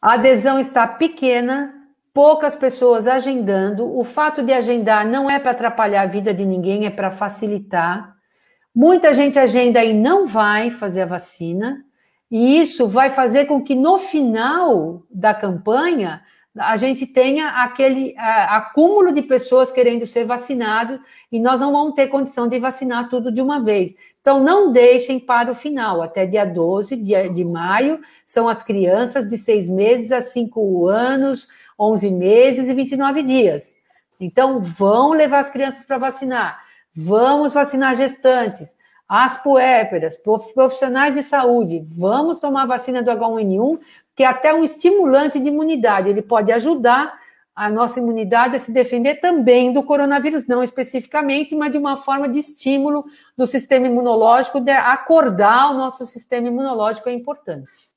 A adesão está pequena, poucas pessoas agendando. O fato de agendar não é para atrapalhar a vida de ninguém, é para facilitar. Muita gente agenda e não vai fazer a vacina, e isso vai fazer com que no final da campanha a gente tenha aquele acúmulo de pessoas querendo ser vacinadas e nós não vamos ter condição de vacinar tudo de uma vez. Então, não deixem para o final, até dia 12 de, de maio, são as crianças de seis meses a cinco anos, 11 meses e 29 dias. Então, vão levar as crianças para vacinar. Vamos vacinar gestantes as puérperas, profissionais de saúde, vamos tomar vacina do H1N1, que é até um estimulante de imunidade. Ele pode ajudar a nossa imunidade a se defender também do coronavírus, não especificamente, mas de uma forma de estímulo do sistema imunológico, de acordar o nosso sistema imunológico é importante.